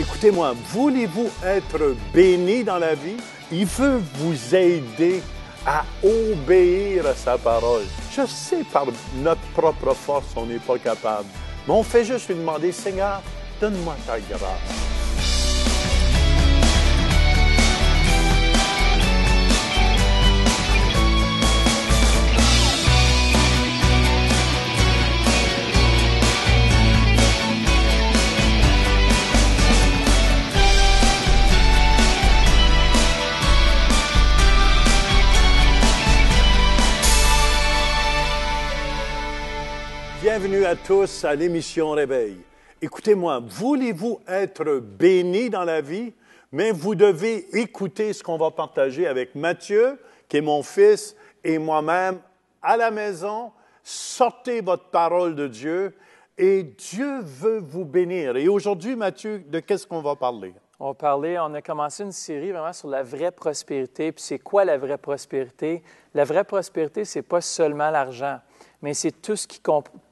Écoutez-moi, voulez-vous être béni dans la vie? Il veut vous aider à obéir à sa parole. Je sais par notre propre force, on n'est pas capable. Mais on fait juste lui demander, Seigneur, donne-moi ta grâce. bienvenue à tous à l'émission Réveil. Écoutez-moi, voulez-vous être béni dans la vie? Mais vous devez écouter ce qu'on va partager avec Mathieu, qui est mon fils, et moi-même à la maison. Sortez votre parole de Dieu et Dieu veut vous bénir. Et aujourd'hui, Mathieu, de qu'est-ce qu'on va parler? On parler, on a commencé une série vraiment sur la vraie prospérité. Puis c'est quoi la vraie prospérité? La vraie prospérité, c'est pas seulement l'argent mais c'est tout ce qui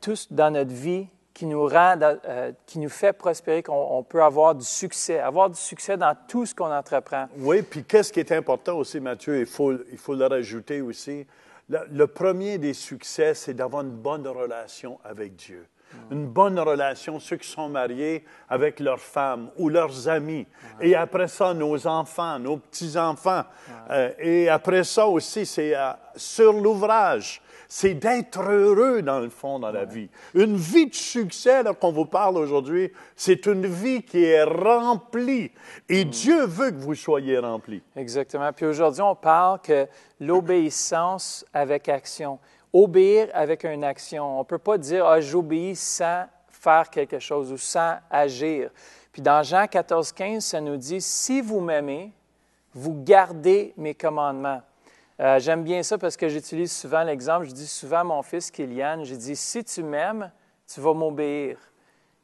tous dans notre vie qui nous rend, euh, qui nous fait prospérer, qu'on peut avoir du succès, avoir du succès dans tout ce qu'on entreprend. Oui, puis qu'est-ce qui est important aussi, Mathieu, il faut, il faut le rajouter aussi. Le, premier des succès, c'est d'avoir une bonne relation avec Dieu. Mm. Une bonne relation, ceux qui sont mariés avec leurs femmes ou leurs amis. Et après ça, nos enfants, nos petits-enfants. Euh, et après ça aussi, c'est euh, sur l'ouvrage c'est d'être heureux dans le fond dans la vie. Une vie de succès dont on vous parle aujourd'hui, c'est une vie qui est remplie. Et mm. Dieu veut que vous soyez remplis. Exactement. Puis aujourd'hui, on parle que l'obéissance avec action. Obéir avec une action. On ne peut pas dire, ah, j'obéis sans faire quelque chose ou sans agir. Puis dans Jean 14, 15, ça nous dit, si vous m'aimez, vous gardez mes commandements. Euh, j'aime bien ça parce que j'utilise souvent l'exemple, je dis souvent à mon fils Kylian, je dis, si tu m'aimes, tu vas m'obéir.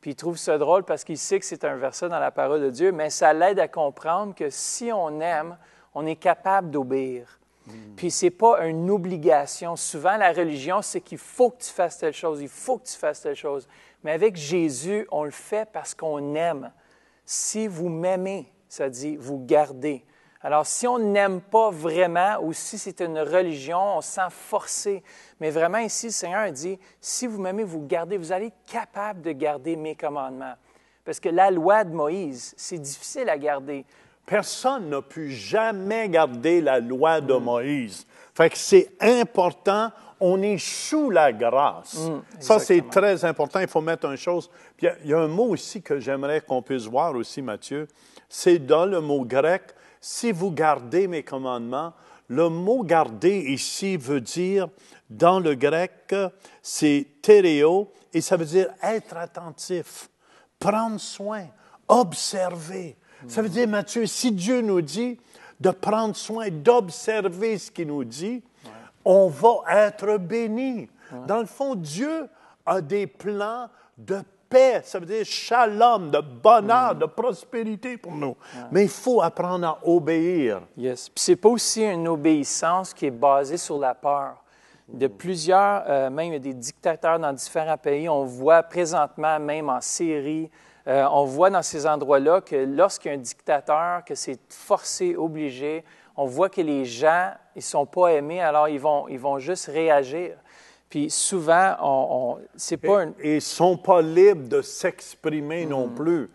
Puis il trouve ça drôle parce qu'il sait que c'est un verset dans la parole de Dieu, mais ça l'aide à comprendre que si on aime, on est capable d'obéir. Hmm. Puis Puis n'est pas une obligation. Souvent, la religion, c'est qu'il faut que tu fasses telle chose, il faut que tu fasses telle chose. Mais avec Jésus, on le fait parce qu'on aime. Si vous m'aimez, ça dit, vous gardez alors, si on n'aime pas vraiment ou si c'est une religion, on se sent forcé. Mais vraiment, ici, le Seigneur dit, si vous m'aimez, vous gardez, vous allez être capable de garder mes commandements. Parce que la loi de Moïse, c'est difficile à garder. Personne n'a pu jamais garder la loi de mm. Moïse. Fait que c'est important, on est sous la grâce. Mm, Ça, c'est très important. Il faut mettre une chose. Puis, il y a un mot aussi que j'aimerais qu'on puisse voir aussi, Matthieu. C'est dans le mot grec si vous gardez mes commandements, le mot garder ici veut dire, dans le grec, c'est tereo », et ça veut dire être attentif, prendre soin, observer. Ça veut dire, Matthieu, si Dieu nous dit de prendre soin, d'observer ce qu'il nous dit, on va être béni. Dans le fond, Dieu a des plans de paix, ça veut dire shalom, de bonheur, mm. de prospérité pour nous. Mais il faut apprendre à obéir. Yes. Puis n'est pas aussi une obéissance qui est basée sur la peur. De mm. plusieurs, euh, même des dictateurs dans différents pays, on voit présentement, même en Syrie, euh, on voit dans ces endroits-là que lorsqu'il y a un dictateur, que c'est forcé, obligé, on voit que les gens, ils ne sont pas aimés, alors ils vont, ils vont juste réagir. Puis souvent, on, c'est pas Et sont pas libres de s'exprimer mm. non plus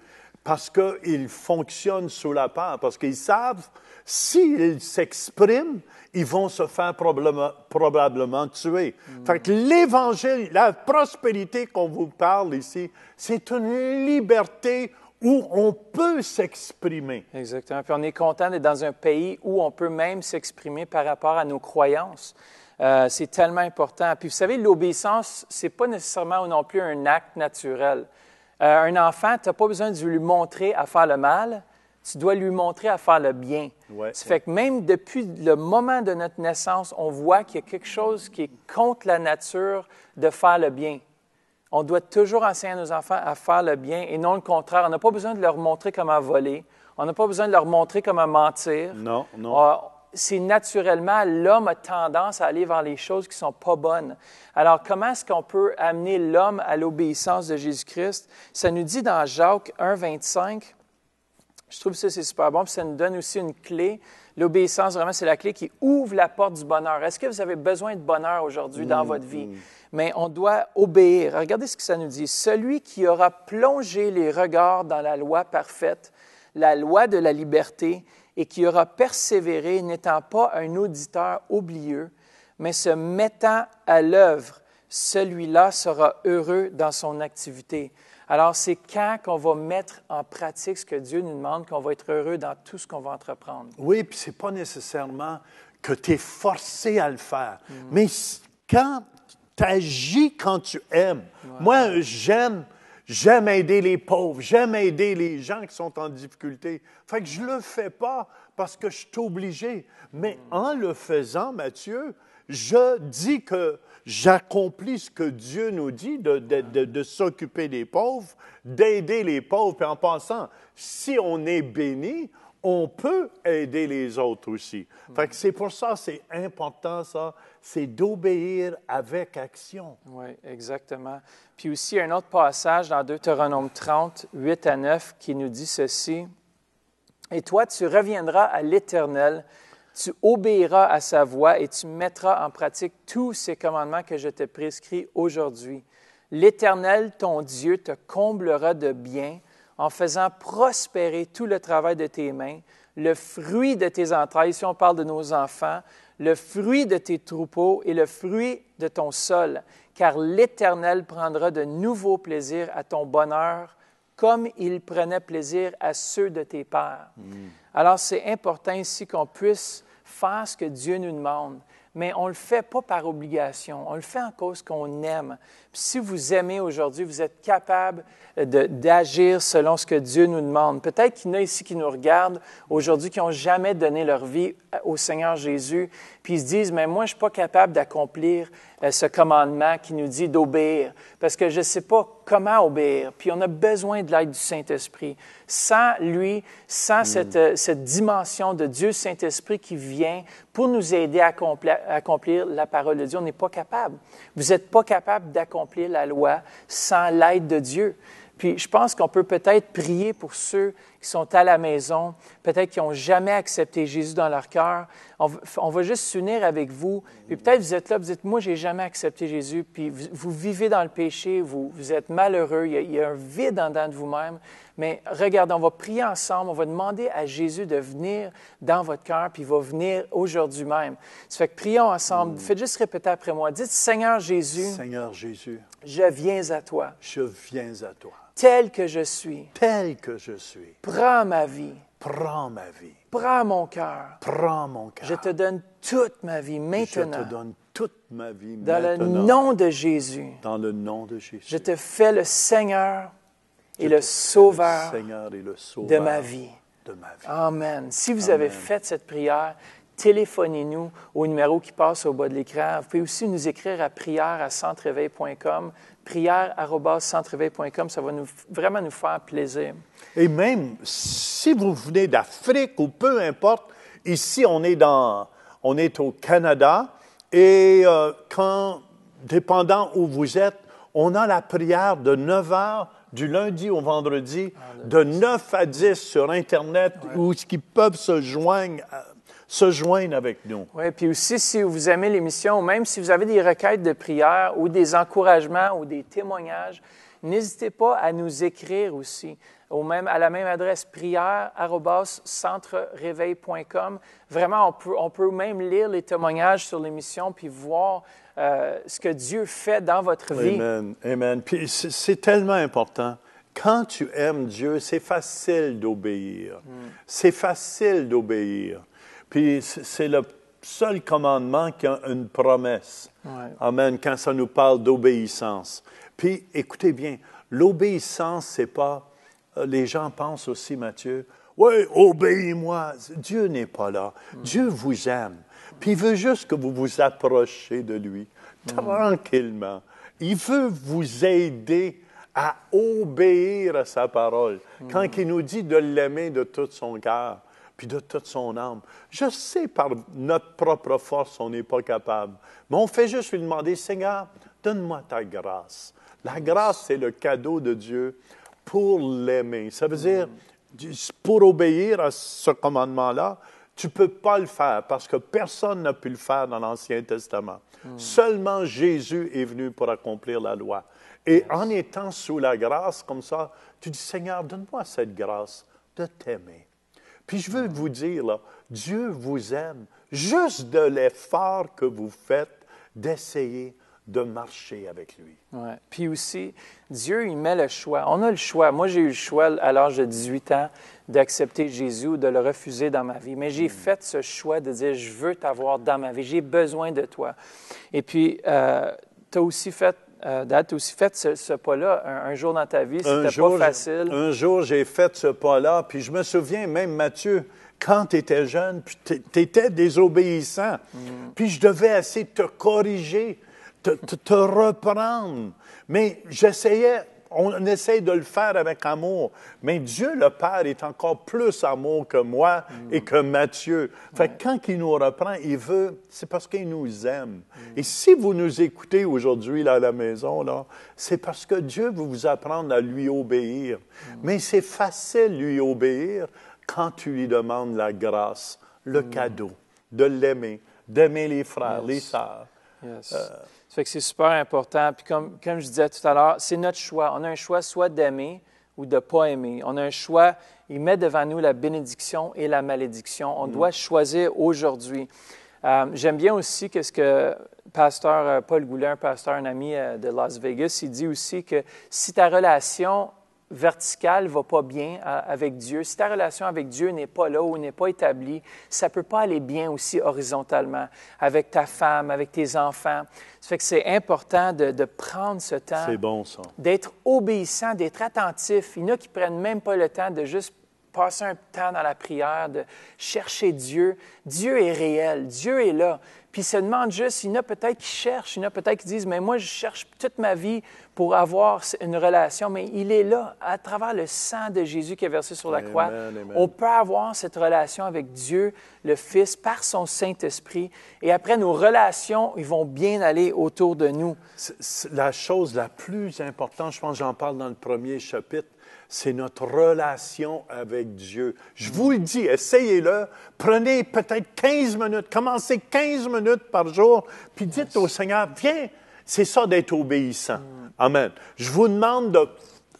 parce qu'ils fonctionnent sous la peur, parce qu'ils savent, s'ils s'expriment, ils vont se faire probablement, probablement tuer. Mm. Fait que l'Évangile, la prospérité qu'on vous parle ici, c'est une liberté où on peut s'exprimer. Exactement. Puis on est content d'être dans un pays où on peut même s'exprimer par rapport à nos croyances. Euh, c'est tellement important. Puis vous savez, l'obéissance, n'est pas nécessairement non plus un acte naturel. Euh, un enfant, tu n'as pas besoin de lui montrer à faire le mal, tu dois lui montrer à faire le bien. fait que même depuis le moment de notre naissance, on voit qu'il y a quelque chose qui est contre la nature de faire le bien. On doit toujours enseigner à nos enfants à faire le bien et non le contraire. On n'a pas besoin de leur montrer comment voler. On n'a pas besoin de leur montrer comment mentir. Non, non. Euh, c'est naturellement, l'homme a tendance à aller vers les choses qui ne sont pas bonnes. Alors, comment est-ce qu'on peut amener l'homme à l'obéissance de Jésus-Christ? Ça nous dit dans Jacques 1, 25, je trouve ça, c'est super bon, puis ça nous donne aussi une clé. L'obéissance, vraiment, c'est la clé qui ouvre la porte du bonheur. Est-ce que vous avez besoin de bonheur aujourd'hui dans mm-hmm. votre vie? Mais on doit obéir. Regardez ce que ça nous dit. Celui qui aura plongé les regards dans la loi parfaite, la loi de la liberté, et qui aura persévéré, n'étant pas un auditeur oublieux, mais se mettant à l'œuvre, celui-là sera heureux dans son activité. Alors, c'est quand qu'on va mettre en pratique ce que Dieu nous demande qu'on va être heureux dans tout ce qu'on va entreprendre. Oui, puis c'est pas nécessairement que tu es forcé à le faire, mm. mais quand tu agis quand tu aimes. Moi, j'aime J'aime aider les pauvres, j'aime aider les gens qui sont en difficulté. Fait que je le fais pas parce que je suis obligé. Mais en le faisant, Mathieu, je dis que j'accomplis ce que Dieu nous dit de, s'occuper des pauvres, d'aider les pauvres. Puis en pensant, si on est béni, on peut aider les autres aussi. Fait c'est pour ça, c'est important, ça, c'est d'obéir avec action. Oui, exactement. Puis aussi, un autre passage dans Deutéronome 30, 8 à 9, qui nous dit ceci. Et toi, tu reviendras à l'Éternel, tu obéiras à sa voix et tu mettras en pratique tous ces commandements que je t'ai prescris aujourd'hui. L'Éternel, ton Dieu, te comblera de biens en faisant prospérer tout le travail de tes mains, le fruit de tes entrailles, si on parle de nos enfants, le fruit de tes troupeaux et le fruit de ton sol, car l'Éternel prendra de nouveaux plaisirs à ton bonheur, comme il prenait plaisir à ceux de tes pères. Mm. Alors c'est important ici qu'on puisse faire ce que Dieu nous demande, mais on ne le fait pas par obligation, on le fait en cause qu'on aime si vous aimez aujourd'hui, vous êtes capable euh, d'agir selon ce que Dieu nous demande. Peut-être qu'il y en a ici qui nous regardent aujourd'hui, qui n'ont jamais donné leur vie euh, au Seigneur Jésus, puis ils se disent, mais moi, je ne suis pas capable d'accomplir euh, ce commandement qui nous dit d'obéir, parce que je ne sais pas comment obéir, puis on a besoin de l'aide du Saint-Esprit. Sans lui, sans mm. cette, dimension de Dieu Saint-Esprit qui vient pour nous aider à accomplir, la parole de Dieu, on n'est pas capable. Vous n'êtes pas capable d'accomplir la loi sans l'aide de Dieu. Puis je pense qu'on peut peut-être prier pour ceux qui sont à la maison, peut-être qui n'ont jamais accepté Jésus dans leur cœur. On, va juste s'unir avec vous. et peut-être vous êtes là, vous dites, moi, j'ai jamais accepté Jésus. Puis vous, vivez dans le péché, vous, êtes malheureux, il y, a, un vide en dedans de vous-même. Mais regardez, on va prier ensemble, on va demander à Jésus de venir dans votre cœur, puis il va venir aujourd'hui même. Ça fait que prions ensemble. Mm. Faites juste répéter après moi. Dites, Seigneur Jésus. Seigneur Jésus. Je viens à toi. Je viens à toi. Tel que je suis. Tel que je suis. Prends ma vie. Prends ma vie. Prends mon cœur. Prends mon cœur. Je te donne toute ma vie maintenant. donne toute ma vie Dans le nom de Jésus. Dans le nom de Jésus. Je te fais le Seigneur et, le, sauveur de ma vie. De ma vie. Amen. Si vous avez fait cette prière, téléphonez-nous au numéro qui passe au bas de l'écran. Vous pouvez aussi nous écrire à prière à prière.centreveille.com. Ça va nous, vraiment nous faire plaisir. Et même si vous venez d'Afrique ou peu importe, ici, on est, dans, on est au Canada et euh, quand, dépendant où vous êtes, on a la prière de 9 h du lundi au vendredi, ah, de 9 à 10 sur Internet, ou où qui peuvent se joindre, à se joignent avec nous. Oui, puis aussi, si vous aimez l'émission, ou même si vous avez des requêtes de prière ou des encouragements ou des témoignages, n'hésitez pas à nous écrire aussi. Au même, à la même adresse prière Vraiment, on peut, on peut, même lire les témoignages sur l'émission puis voir euh, ce que Dieu fait dans votre vie. Amen. Amen. Puis c'est tellement important. Quand tu aimes Dieu, c'est facile d'obéir. Hmm. C'est facile d'obéir. Puis c'est le seul commandement qui a une promesse. Amen, quand ça nous parle d'obéissance. Puis écoutez bien, l'obéissance, c'est pas. Euh, les gens pensent aussi, Matthieu, oui, obéis-moi. Dieu n'est pas là. Hmm. Dieu vous aime. Puis il veut juste que vous vous approchez de lui, hmm. tranquillement. Il veut vous aider à obéir à sa parole. Hmm. Quand il nous dit de l'aimer de tout son cœur, puis de toute son âme. Je sais par notre propre force, on n'est pas capable. Mais on fait juste lui demander, Seigneur, donne-moi ta grâce. La grâce, c'est le cadeau de Dieu pour l'aimer. Ça veut mm. dire, pour obéir à ce commandement-là, tu ne peux pas le faire parce que personne n'a pu le faire dans l'Ancien Testament. Mm. Seulement Jésus est venu pour accomplir la loi. Et en étant sous la grâce comme ça, tu dis, Seigneur, donne-moi cette grâce de t'aimer. Puis je veux vous dire, là, Dieu vous aime juste de l'effort que vous faites d'essayer de marcher avec lui. Ouais. Puis aussi, Dieu, il met le choix. On a le choix. Moi, j'ai eu le choix à l'âge de 18 ans d'accepter Jésus ou de le refuser dans ma vie. Mais j'ai mm. fait ce choix de dire, je veux t'avoir dans ma vie. J'ai besoin de toi. Et puis, euh, tu as aussi fait euh, aussi fait ce, pas-là un, jour dans ta vie, c'était pas facile. Un jour, j'ai fait ce pas-là, puis je me souviens même, Mathieu, quand tu étais jeune, tu étais désobéissant, mm. puis je devais essayer de te corriger, te reprendre, mais j'essayais on essaie de le faire avec amour. Mais Dieu, le Père, est encore plus amour que moi et que Matthieu. Fait quand il nous reprend, il veut, c'est parce qu'il nous aime. Et si vous nous écoutez aujourd'hui, là, à la maison, là, c'est parce que Dieu veut vous apprendre à lui obéir. Mm. Mais c'est facile, lui obéir, quand tu lui demandes la grâce, le mm. cadeau, de l'aimer, d'aimer les frères, les sœurs. Yes. Euh, que c'est super important. Puis comme, comme je disais tout à l'heure, c'est notre choix. On a un choix soit d'aimer ou de ne pas aimer. On a un choix. Il met devant nous la bénédiction et la malédiction. On mm. doit choisir aujourd'hui. Euh, j'aime bien aussi quest ce que pasteur euh, Paul Goulin, pasteur, un ami euh, de Las Vegas, il dit aussi que si ta relation verticale va pas bien euh, avec Dieu, si ta relation avec Dieu n'est pas là ou n'est pas établie, ça peut pas aller bien aussi horizontalement avec ta femme, avec tes enfants. Ça fait que c'est important de, prendre ce temps. Bon, d'être obéissant, d'être attentif. Il y en a qui prennent même pas le temps de juste passer un temps dans la prière, de chercher Dieu. Dieu est réel, Dieu est là. Puis ils se demandent juste, il y en a peut-être qui cherchent, il y en a peut-être qui disent, mais moi je cherche toute ma vie pour avoir une relation, mais il est là à travers le sang de Jésus qui est versé sur la croix. On peut avoir cette relation avec Dieu, le Fils, par son Saint-Esprit. Et après, nos relations, ils vont bien aller autour de nous. La chose la plus importante, je pense j'en parle dans le premier chapitre, c'est notre relation avec Dieu. Je vous le dis, essayez-le. Prenez peut-être 15 minutes, commencez 15 minutes par jour, puis dites au Seigneur, viens, c'est ça d'être obéissant. Hmm. Amen. Je vous demande de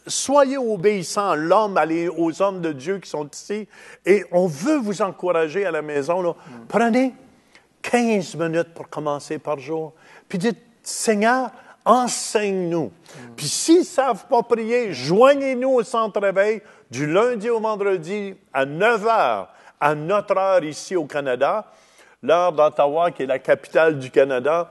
soyez obéissants, l'homme, aux hommes de Dieu qui sont ici, et on veut vous encourager à la maison. Prenez 15 minutes pour commencer par jour, puis dites, Seigneur, enseigne-nous. Puis s'ils ne savent pas prier, joignez-nous au centre réveil du lundi au vendredi à 9 heures, à notre heure ici au Canada. L'heure d'Ottawa, qui est la capitale du Canada.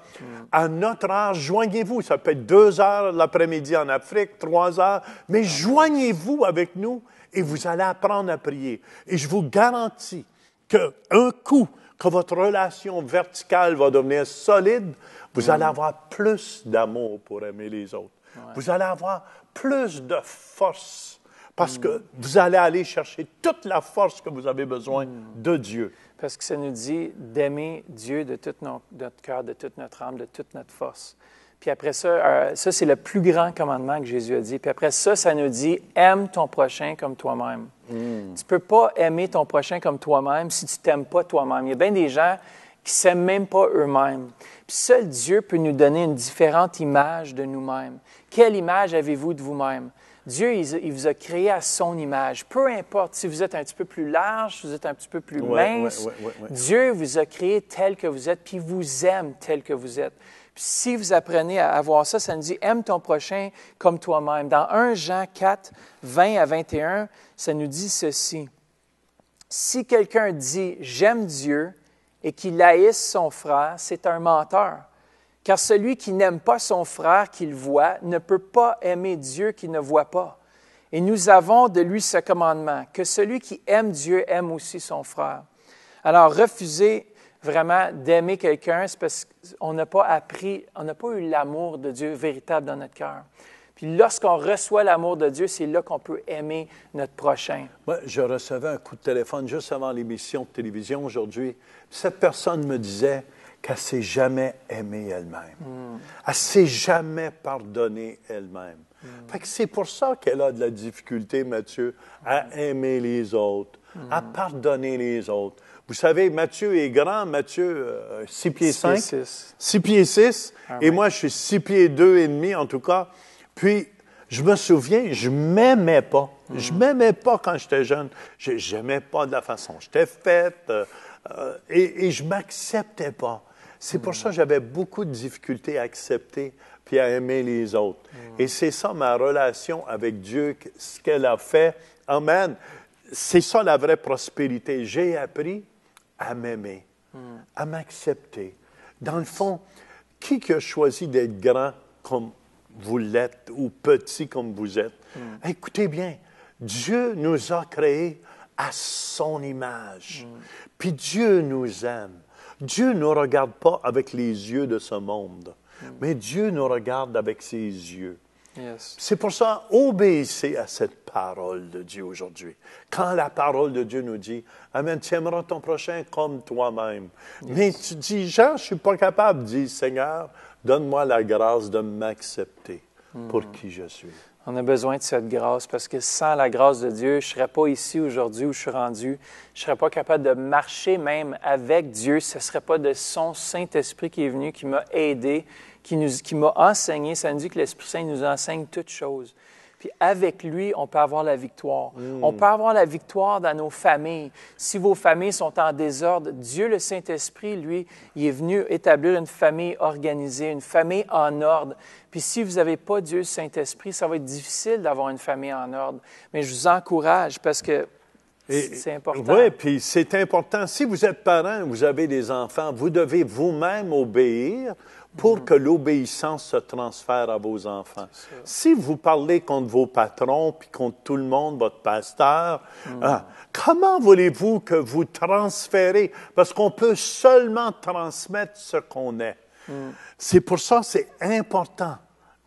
À notre heure, joignez-vous. Ça peut être deux heures l'après-midi en Afrique, trois heures, mais joignez-vous avec nous et vous allez apprendre à prier. Et je vous garantis qu'un coup que votre relation verticale va devenir solide, vous mm. allez avoir plus d'amour pour aimer les autres. Vous allez avoir plus de force parce mm. que vous allez aller chercher toute la force que vous avez besoin mm. de Dieu parce que ça nous dit d'aimer Dieu de tout notre cœur, de toute notre âme, de toute notre force. Puis après ça, euh, ça c'est le plus grand commandement que Jésus a dit. Puis après ça, ça nous dit aime ton prochain comme toi-même. Hmm. Tu ne peux pas aimer ton prochain comme toi-même si tu t'aimes pas toi-même. Il y a bien des gens qui s'aiment même pas eux-mêmes. Puis seul Dieu peut nous donner une différente image de nous-mêmes. Quelle image avez-vous de vous-même? Dieu, il, vous a créé à son image. Peu importe si vous êtes un petit peu plus large, si vous êtes un petit peu plus mince, Dieu vous a créé tel que vous êtes, puis vous aime tel que vous êtes. si vous apprenez à avoir ça, ça nous dit aime ton prochain comme toi-même. Dans 1 Jean 4, 20 à 21, ça nous dit ceci. Si quelqu'un dit j'aime Dieu et qu'il haïsse son frère, c'est un menteur. Car celui qui n'aime pas son frère qu'il voit ne peut pas aimer Dieu qu'il ne voit pas. Et nous avons de lui ce commandement, que celui qui aime Dieu aime aussi son frère. Alors, refuser vraiment d'aimer quelqu'un, c'est parce qu'on n'a pas appris, on n'a pas eu l'amour de Dieu véritable dans notre cœur. Puis lorsqu'on reçoit l'amour de Dieu, c'est là qu'on peut aimer notre prochain. Moi, je recevais un coup de téléphone juste avant l'émission de télévision aujourd'hui. Cette personne me disait, qu'elle ne s'est jamais aimée elle-même. Hmm. Elle ne s'est jamais pardonnée elle-même. Hmm. c'est pour ça qu'elle a de la difficulté, Mathieu, à aimer les autres, hmm. à pardonner les autres. Vous savez, Mathieu est grand, Mathieu, 6 euh, pieds 5. 6. 6 pieds 6. Ah et moi, je suis 6 pieds 2 et demi, en tout cas. Puis, je me souviens, je m'aimais pas. Je ne Je m'aimais pas quand j'étais jeune. Je n'aimais pas de la façon j'étais faite. Euh, euh, et, et, je m'acceptais pas. C'est pour hmm. ça que j'avais beaucoup de difficultés à accepter puis à aimer les autres. Hmm. Et c'est ça ma relation avec Dieu, ce qu'elle a fait. Amen. C'est ça la vraie prospérité. J'ai appris à m'aimer, hmm. à m'accepter. Dans le fond, qui que choisi d'être grand comme vous l'êtes ou petit comme vous êtes? Écoutez bien, Dieu nous a créés à son image. Puis Dieu nous aime. Dieu ne regarde pas avec les yeux de ce monde, mais Dieu nous regarde avec ses yeux. C'est pour ça, obéissez à cette parole de Dieu aujourd'hui. Quand la parole de Dieu nous dit, Amen, tu aimeras ton prochain comme toi-même. Mais tu dis, Jean, je suis pas capable, dis Seigneur, donne-moi la grâce de m'accepter hmm. pour qui je suis. On a besoin de cette grâce parce que sans la grâce de Dieu, je ne serais pas ici aujourd'hui où je suis rendu. Je ne serais pas capable de marcher même avec Dieu. Ce ne serait pas de son Saint-Esprit qui est venu, qui m'a aidé, qui, m'a enseigné. Ça nous dit que l'Esprit Saint nous enseigne toutes choses avec lui, on peut avoir la victoire. Mm. On peut avoir la victoire dans nos familles. Si vos familles sont en désordre, Dieu, le Saint-Esprit, lui, il est venu établir une famille organisée, une famille en ordre. Puis si vous n'avez pas Dieu, le Saint-Esprit, ça va être difficile d'avoir une famille en ordre. Mais je vous encourage parce que c'est important. Oui, puis c'est important. Si vous êtes parent, vous avez des enfants, vous devez vous-même obéir pour mm-hmm. que l'obéissance se transfère à vos enfants. Si vous parlez contre vos patrons, puis contre tout le monde, votre pasteur, mm. ah, comment voulez-vous que vous transférez? Parce qu'on peut seulement transmettre ce qu'on est. Mm. C'est pour ça c'est important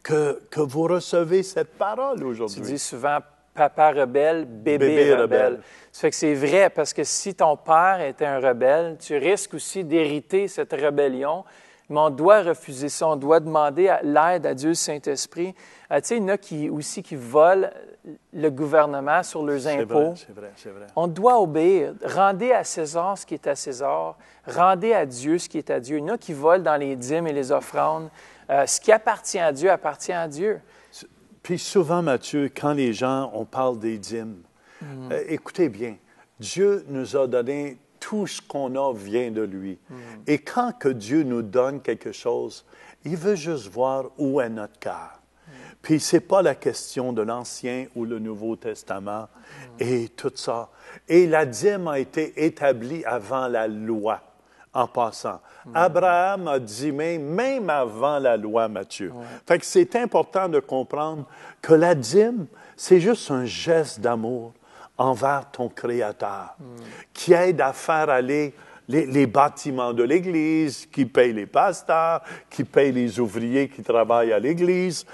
que, que vous recevez cette parole aujourd'hui. Tu dis souvent papa rebelle, bébé, rebelle. que c'est vrai parce que si ton père était un rebelle, tu risques aussi d'hériter cette rébellion. Mais on doit refuser ça, on doit demander l'aide à Dieu Saint-Esprit. Euh, tu sais, il y en a qui, aussi qui volent le gouvernement sur leurs impôts. C'est vrai, c'est vrai, On doit obéir. Rendez à César ce qui est à César. Rendez à Dieu ce qui est à Dieu. Il y en a qui volent dans les dîmes et les offrandes. Euh, ce qui appartient à Dieu appartient à Dieu. Puis souvent, Mathieu, quand les gens, on parle des dîmes, mm. euh, écoutez bien, Dieu nous a donné tout ce qu'on a vient de lui. Mm. Et quand que Dieu nous donne quelque chose, il veut juste voir où est notre cœur. Mm. Puis, ce n'est pas la question de l'Ancien ou le Nouveau Testament et tout ça. Et la dîme a été établie avant la loi en passant. Abraham a dîmé même avant la loi, Matthieu. c'est important de comprendre que la dîme, c'est juste un geste d'amour envers ton Créateur mm. qui aide à faire aller les, bâtiments de l'Église, qui paye les pasteurs, qui paye les ouvriers qui travaillent à l'Église.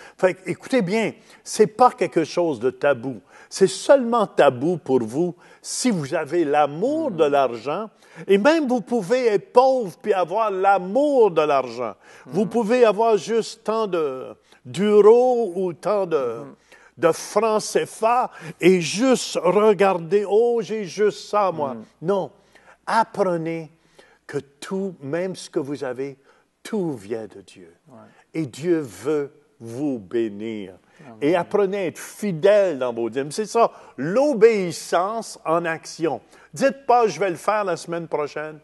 écoutez bien, c'est pas quelque chose de tabou. C'est seulement tabou pour vous si vous avez l'amour de l'argent. Et même vous pouvez être pauvre puis avoir l'amour de l'argent. Vous pouvez avoir juste tant de d'euros ou tant de, de francs CFA et juste regarder, oh, j'ai juste ça, moi. Non. Apprenez que tout, même ce que vous avez, tout vient de Dieu. Et Dieu veut vous bénir et apprenez à être fidèle dans vos dîmes. C'est ça, l'obéissance en action. Dites pas, je vais le faire la semaine prochaine.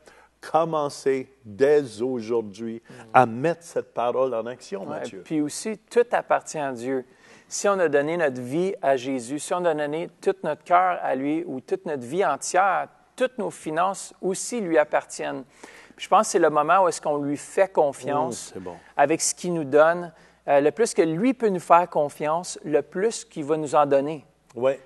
Commencez dès aujourd'hui à mettre cette parole en action, ouais, Puis aussi, tout appartient à Dieu. Si on a donné notre vie à Jésus, si on a donné tout notre cœur à lui ou toute notre vie entière, toutes nos finances aussi lui appartiennent. je pense que c'est le moment où est-ce qu'on lui fait confiance mmh, avec ce qu'il nous donne. Euh, le plus que lui peut nous faire confiance, le plus qu'il va nous en donner.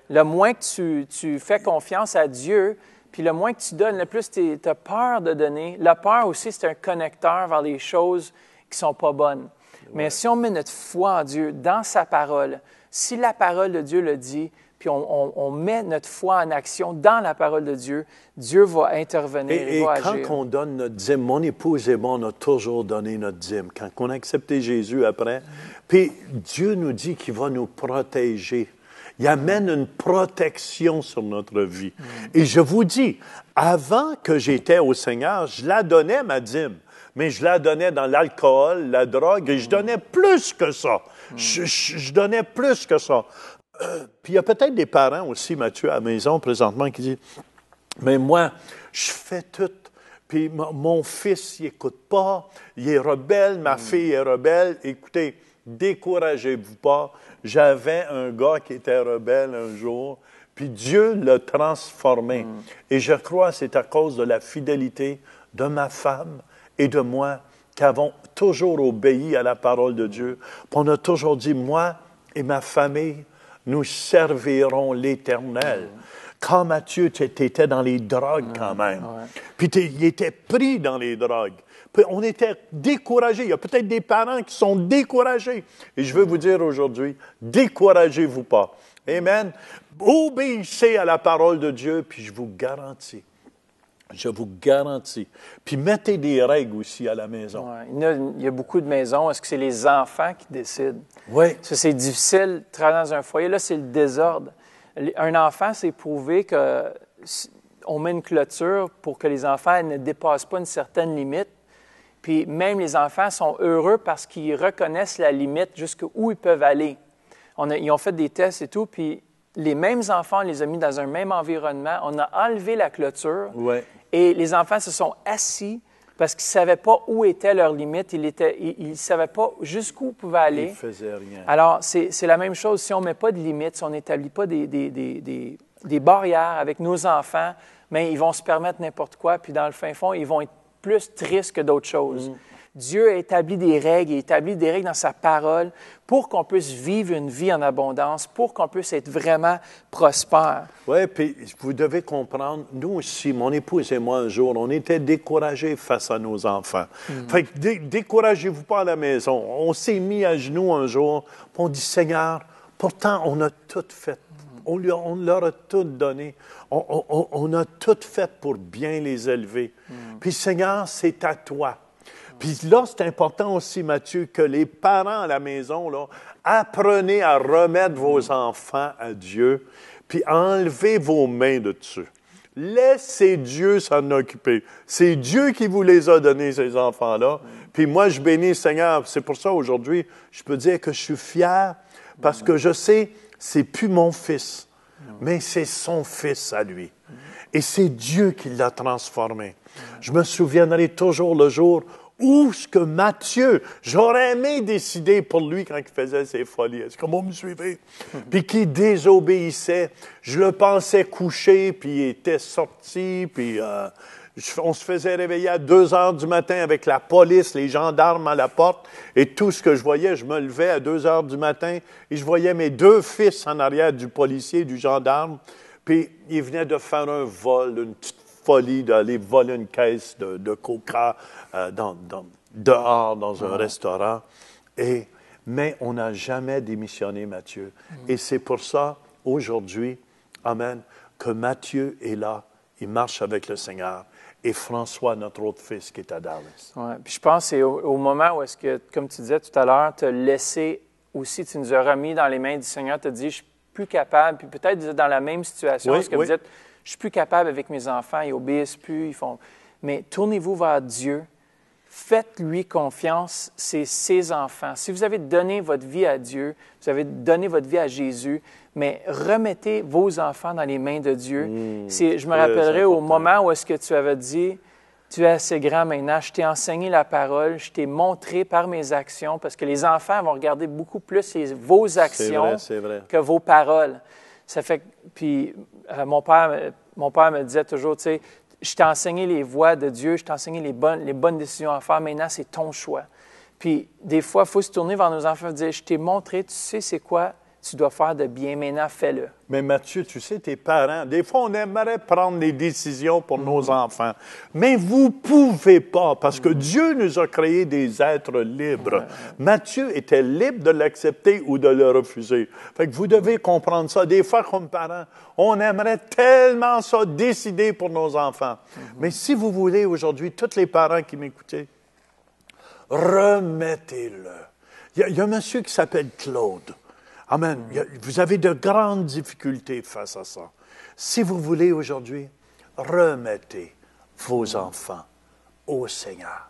Le moins que tu, fais confiance à Dieu, puis le moins que tu donnes, le plus tu as peur de donner. La peur aussi, c'est un connecteur vers les choses qui ne sont pas bonnes. Mais si on met notre foi en Dieu, dans sa parole, si la parole de Dieu le dit, puis on, met notre foi en action dans la parole de Dieu, Dieu va intervenir. Et, et quand on donne notre dîme, mon épouse et moi, on a toujours donné notre dîme. Quand on a accepté Jésus après, puis Dieu nous dit qu'il va nous protéger. Il amène une protection sur notre vie. Et je vous dis, avant que j'étais au Seigneur, je la donnais ma dîme mais je la donnais dans l'alcool, la drogue, et je donnais plus que ça. je, donnais plus que ça. puis il y a peut-être des parents aussi, Mathieu, à la maison présentement, qui disent Mais moi, je fais tout. Puis mon fils, il n'écoute pas, il est rebelle, ma hmm. fille est rebelle. Écoutez, découragez-vous pas. J'avais un gars qui était rebelle un jour, puis Dieu l'a transformé. Hmm. Et je crois que c'est à cause de la fidélité de ma femme et de moi qu'avons toujours obéi à la parole de Dieu. Puis on a toujours dit, moi et ma famille, nous servirons l'Éternel. comme Quand Matthieu, tu étais dans les drogues quand même. Puis il était pris dans les drogues. Puis on était découragé. Il y a peut-être des parents qui sont découragés. Et je veux vous dire aujourd'hui, découragez-vous pas. Amen. Obéissez à la parole de Dieu, puis je vous garantis, je vous garantis. Puis mettez des règles aussi à la maison. il, y a, beaucoup de maisons. Est-ce que c'est les enfants qui décident? Oui. Ça, c'est difficile. Travailler dans un foyer, là, c'est le désordre. Un enfant, c'est prouvé qu'on met une clôture pour que les enfants ne dépassent pas une certaine limite. Puis même les enfants sont heureux parce qu'ils reconnaissent la limite jusqu'où ils peuvent aller. ils ont fait des tests et tout, puis les mêmes enfants, on les a mis dans un même environnement. On a enlevé la clôture. Et les enfants se sont assis parce qu'ils ne savaient pas où étaient leurs limites. Ils ne savaient pas jusqu'où pouvaient aller. Ils faisaient rien. Alors, c'est la même chose. Si on ne met pas de limites, si on n'établit pas des, barrières avec nos enfants, mais ils vont se permettre n'importe quoi. Puis dans le fin fond, ils vont être plus tristes que d'autres choses. Mm. Dieu a établi des règles, il a établi des règles dans sa parole pour qu'on puisse vivre une vie en abondance, pour qu'on puisse être vraiment prospère. Oui, puis vous devez comprendre, nous aussi, mon épouse et moi, un jour, on était découragés face à nos enfants. Hmm. découragez-vous pas à la maison. On s'est mis à genoux un jour, puis on dit, Seigneur, pourtant on a tout fait on, leur a tout donné. On, a tout fait pour bien les élever. Hmm. Puis Seigneur, c'est à toi. Puis là, c'est important aussi, Mathieu, que les parents à la maison, là, apprenez à remettre vos mm. enfants à Dieu, puis enlevez vos mains de dessus. Laissez Dieu s'en occuper. C'est Dieu qui vous les a donnés, ces enfants-là. Mm. Puis moi, je bénis le Seigneur. C'est pour ça, aujourd'hui, je peux dire que je suis fier parce mm. que je sais, c'est plus mon fils, mais c'est son fils à lui. Et c'est Dieu qui l'a transformé. Je me souviendrai toujours le jour où ce que Mathieu? j'aurais aimé décider pour lui quand il faisait ses folies, est-ce que vous me suivez? Hmm. Puis qui désobéissait, je le pensais couché, puis il était sorti, puis euh, on se faisait réveiller à 2 heures du matin avec la police, les gendarmes à la porte, et tout ce que je voyais, je me levais à 2 heures du matin, et je voyais mes deux fils en arrière du policier, du gendarme, puis ils venaient de faire un vol, une petite folie d'aller voler une caisse de, coca euh, dans, dehors dans un restaurant. Et, mais on n'a jamais démissionné, Mathieu. Mm. Et c'est pour ça, aujourd'hui, Amen, que Mathieu est là, il marche avec le Seigneur. Et François, notre autre fils qui est à Dallas. Ouais, puis je pense que c'est au, moment où est-ce que, comme tu disais tout à l'heure, te laisser aussi, tu nous as remis dans les mains du Seigneur, tu as dit, je suis plus capable, puis peut-être dans la même situation, que vous dites, je suis plus capable avec mes enfants, ils obéissent plus, ils font. Mais tournez-vous vers Dieu, faites-lui confiance, c'est ses enfants. Si vous avez donné votre vie à Dieu, vous avez donné votre vie à Jésus, mais remettez vos enfants dans les mains de Dieu. Mmh, je me rappellerai au moment où est-ce que tu avais dit, tu es assez grand maintenant, je t'ai enseigné la parole, je t'ai montré par mes actions, parce que les enfants vont regarder beaucoup plus vos actions que vos paroles. Ça fait puis euh, mon père, me disait toujours, tu sais, je t'ai enseigné les voies de Dieu, je t'ai enseigné les bonnes, les bonnes décisions à faire. Maintenant, c'est ton choix. Puis des fois, il faut se tourner vers nos enfants et dire, je t'ai montré, tu sais, c'est quoi tu dois faire de bien, maintenant fais-le. Mais Mathieu, tu sais, tes parents, des fois, on aimerait prendre des décisions pour nos mhm. enfants, mais vous pouvez pas parce que mhm. Dieu nous a créés des êtres libres. Mathieu était libre de l'accepter ou de le refuser. Fait que vous devez comprendre ça. Des fois, comme parents, on aimerait tellement ça décider pour nos enfants. Mhm. Mais si vous voulez aujourd'hui, tous les parents qui m'écoutent, remettez-le. Il y, a un monsieur qui s'appelle Claude. Amen. Vous avez de grandes difficultés face à ça. Si vous voulez aujourd'hui, remettez vos enfants au Seigneur.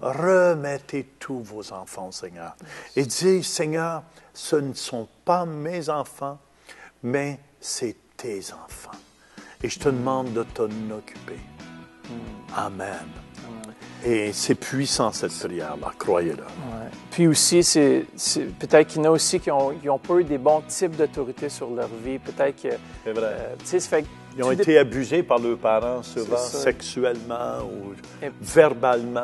Remettez tous vos enfants au Seigneur. Et dites, Seigneur, ce ne sont pas mes enfants, mais c'est tes enfants. Et je te demande de t'en occuper. Amen. Et c'est puissant, cette prière-là, croyez-le. Puis aussi, c'est, peut-être qu'il y en a aussi qui ont, pas eu des bons types d'autorité sur leur vie. Peut-être que. C'est vrai. Euh, Ils ont été abusés par leurs parents, souvent, sexuellement ou verbalement.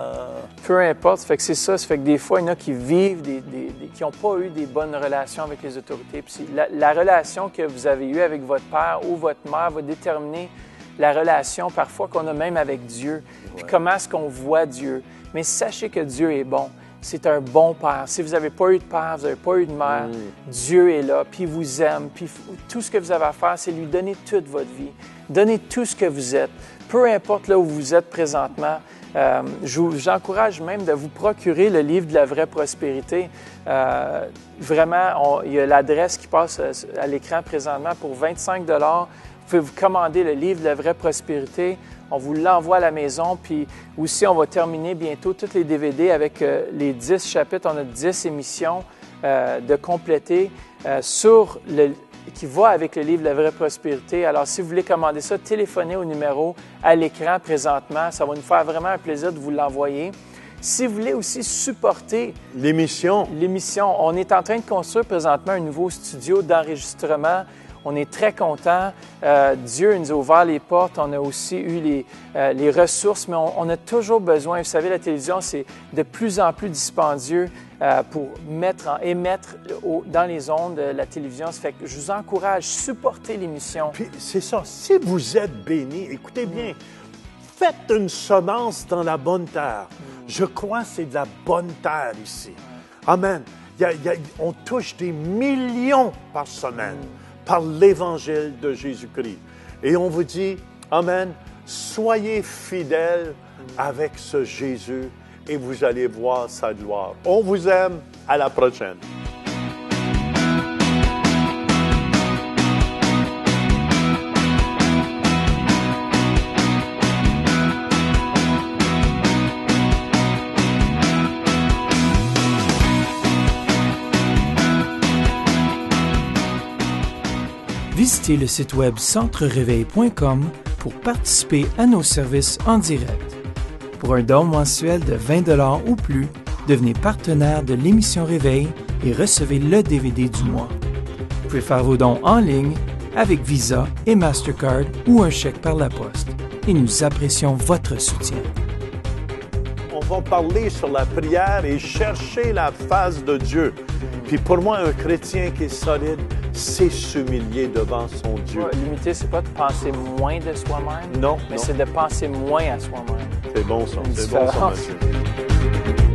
Peu importe. Ça fait que c'est ça. Ça fait que des fois, il y en a qui vivent, des, qui n'ont pas eu des bonnes relations avec les autorités. Puis la relation que vous avez eue avec votre père ou votre mère va déterminer la relation parfois qu'on a même avec Dieu, puis comment est-ce qu'on voit Dieu. Mais sachez que Dieu est bon. C'est un bon père. Si vous n'avez pas eu de père, vous n'avez pas eu de mère, Dieu est là, puis il vous aime, puis tout ce que vous avez à faire, c'est lui donner toute votre vie, donner tout ce que vous êtes. Peu importe là où vous êtes présentement, euh, j'encourage même de vous procurer le livre de la vraie prospérité. Euh, vraiment, il y a l'adresse qui passe euh, à l'écran présentement pour 25 vous pouvez vous commander le livre la vraie prospérité. On vous l'envoie à la maison. Puis aussi, on va terminer bientôt toutes les DVD avec euh, les 10 chapitres. On a 10 émissions euh, de compléter euh, sur le, qui va avec le livre La vraie prospérité. Alors, si vous voulez commander ça, téléphonez au numéro à l'écran présentement. Ça va nous faire vraiment un plaisir de vous l'envoyer. Si vous voulez aussi supporter l'émission, l'émission, on est en train de construire présentement un nouveau studio d'enregistrement on est très content. Euh, Dieu nous a ouvert les portes. On a aussi eu les, euh, les ressources, mais on, a toujours besoin. Vous savez, la télévision, c'est de plus en plus dispendieux euh, pour mettre en, émettre dans les ondes la télévision. Ça fait que je vous encourage, supporter l'émission. Puis c'est ça. Si vous êtes béni, écoutez bien. Faites une semence dans la bonne terre. Je crois que c'est de la bonne terre ici. Amen. on touche des millions par semaine par l'évangile de Jésus-Christ. Et on vous dit, Amen, soyez fidèles avec ce Jésus et vous allez voir sa gloire. On vous aime, à la prochaine. visitez le site web centrereveil.com pour participer à nos services en direct. Pour un don mensuel de 20 ou plus, devenez partenaire de l'émission Réveil et recevez le DVD du mois. Vous pouvez faire vos dons en ligne avec Visa et Mastercard ou un chèque par la poste. Et nous apprécions votre soutien. On va parler sur la prière et chercher la face de Dieu. Puis pour moi, un chrétien qui est solide, c'est s'humilier devant son Dieu. Limiter c'est pas de penser moins de soi-même. Non. Mais c'est de penser moins à soi-même. C'est bon ça. C'est bon ça, monsieur.